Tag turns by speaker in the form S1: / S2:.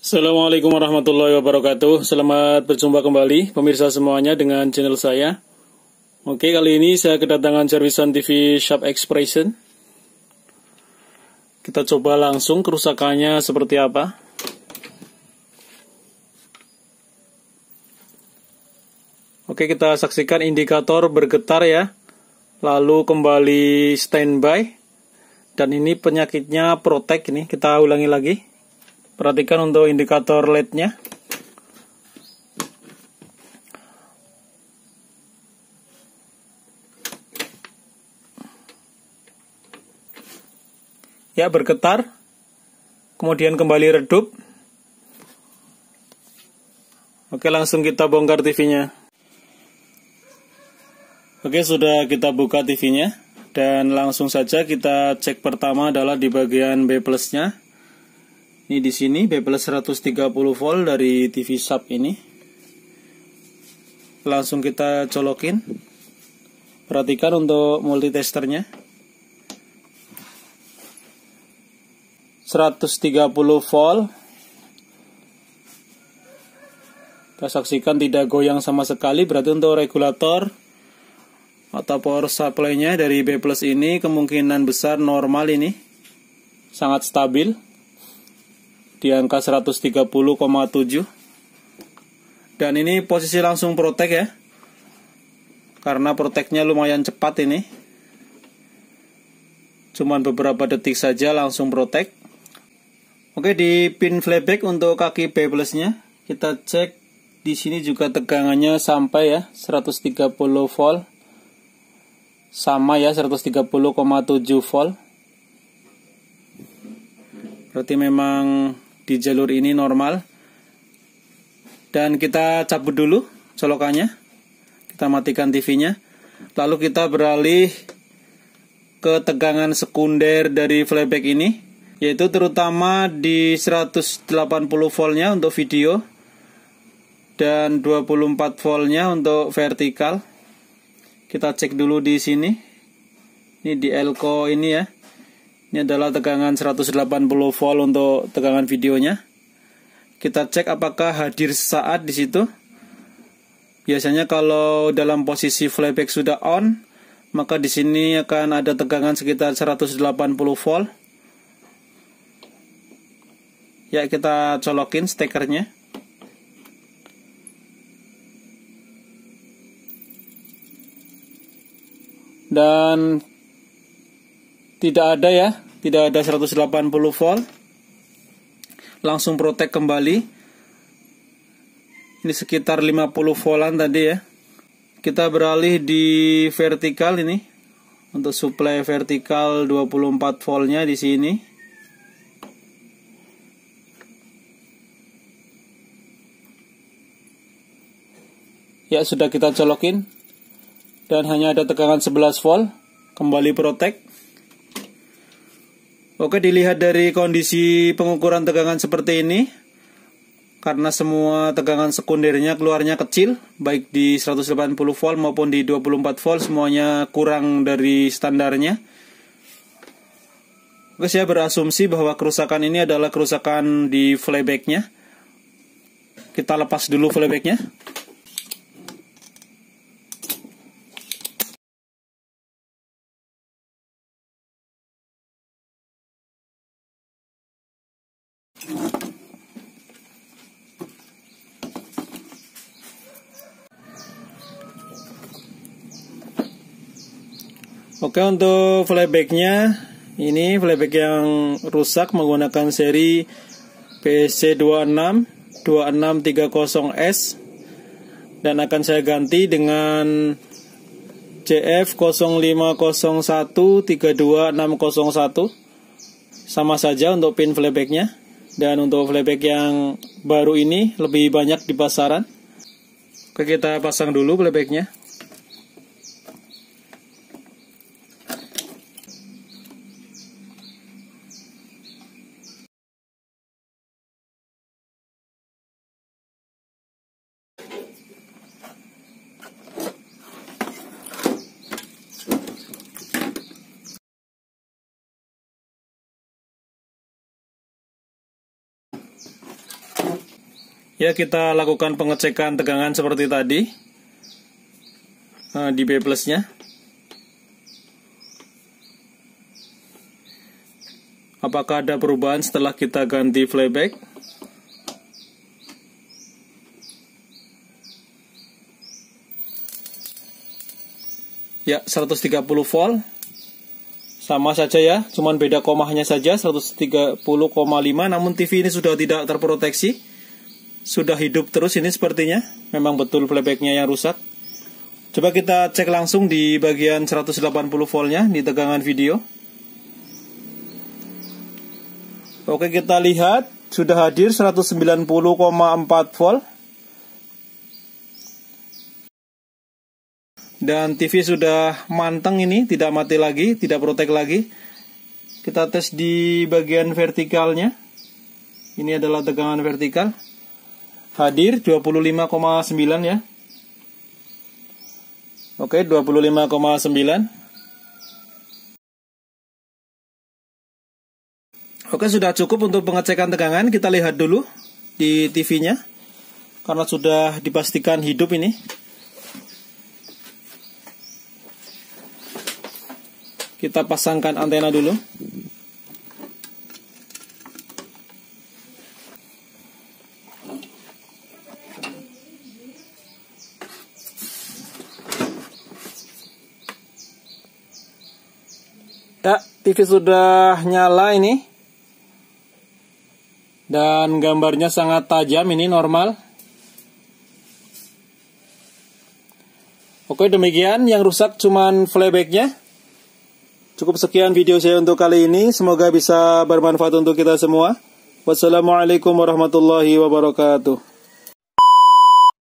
S1: Assalamualaikum warahmatullahi wabarakatuh Selamat berjumpa kembali Pemirsa semuanya dengan channel saya Oke kali ini saya kedatangan servisan TV Sharp Expression Kita coba langsung kerusakannya seperti apa Oke kita saksikan indikator bergetar ya Lalu kembali standby Dan ini penyakitnya protek ini Kita ulangi lagi perhatikan untuk indikator LED-nya ya bergetar kemudian kembali redup oke langsung kita bongkar TV-nya oke sudah kita buka TV-nya dan langsung saja kita cek pertama adalah di bagian B plus-nya. Ini di sini B+ 130 volt dari TV Sub ini. Langsung kita colokin. Perhatikan untuk multitesternya. 130 volt. Kita saksikan tidak goyang sama sekali, berarti untuk regulator atau power supply-nya dari B+ ini kemungkinan besar normal ini. Sangat stabil di angka 130,7 dan ini posisi langsung protek ya karena proteknya lumayan cepat ini cuman beberapa detik saja langsung protek oke di pin flyback untuk kaki B plusnya kita cek di sini juga tegangannya sampai ya 130 volt sama ya 130,7 volt berarti memang di jalur ini normal dan kita cabut dulu colokannya kita matikan TV-nya lalu kita beralih ke tegangan sekunder dari flyback ini yaitu terutama di 180 voltnya untuk video dan 24 voltnya untuk vertikal kita cek dulu di sini ini di elko ini ya ini adalah tegangan 180 volt untuk tegangan videonya. Kita cek apakah hadir saat di situ. Biasanya kalau dalam posisi flyback sudah on, maka di sini akan ada tegangan sekitar 180 volt. Ya, kita colokin stekernya. Dan tidak ada ya tidak ada 180 volt langsung protek kembali ini sekitar 50 voltan tadi ya kita beralih di vertikal ini untuk supply vertikal 24 voltnya di sini ya sudah kita colokin dan hanya ada tegangan 11 volt kembali protek Oke, dilihat dari kondisi pengukuran tegangan seperti ini, karena semua tegangan sekundernya keluarnya kecil, baik di 180 volt maupun di 24 volt, semuanya kurang dari standarnya. Oke, saya berasumsi bahwa kerusakan ini adalah kerusakan di flybacknya. Kita lepas dulu flybacknya. Oke untuk flybacknya ini flyback yang rusak menggunakan seri PC26 2630S dan akan saya ganti dengan CF050132601 sama saja untuk pin flybacknya dan untuk playback yang baru ini lebih banyak di pasaran. Oke, kita pasang dulu playbacknya. Ya kita lakukan pengecekan tegangan seperti tadi eh, di B plusnya. Apakah ada perubahan setelah kita ganti flyback? Ya, 130 volt. Sama saja ya, cuman beda komahnya saja 130,5 namun TV ini sudah tidak terproteksi sudah hidup terus ini sepertinya. Memang betul playbacknya yang rusak. Coba kita cek langsung di bagian 180 voltnya di tegangan video. Oke kita lihat sudah hadir 190,4 volt. Dan TV sudah manteng ini, tidak mati lagi, tidak protek lagi. Kita tes di bagian vertikalnya. Ini adalah tegangan vertikal hadir 25,9 ya. Oke, 25,9. Oke, sudah cukup untuk pengecekan tegangan. Kita lihat dulu di TV-nya. Karena sudah dipastikan hidup ini. Kita pasangkan antena dulu. Ya, TV sudah nyala ini. Dan gambarnya sangat tajam ini normal. Oke demikian yang rusak cuman playbacknya. Cukup sekian video saya untuk kali ini. Semoga bisa bermanfaat untuk kita semua. Wassalamualaikum warahmatullahi wabarakatuh.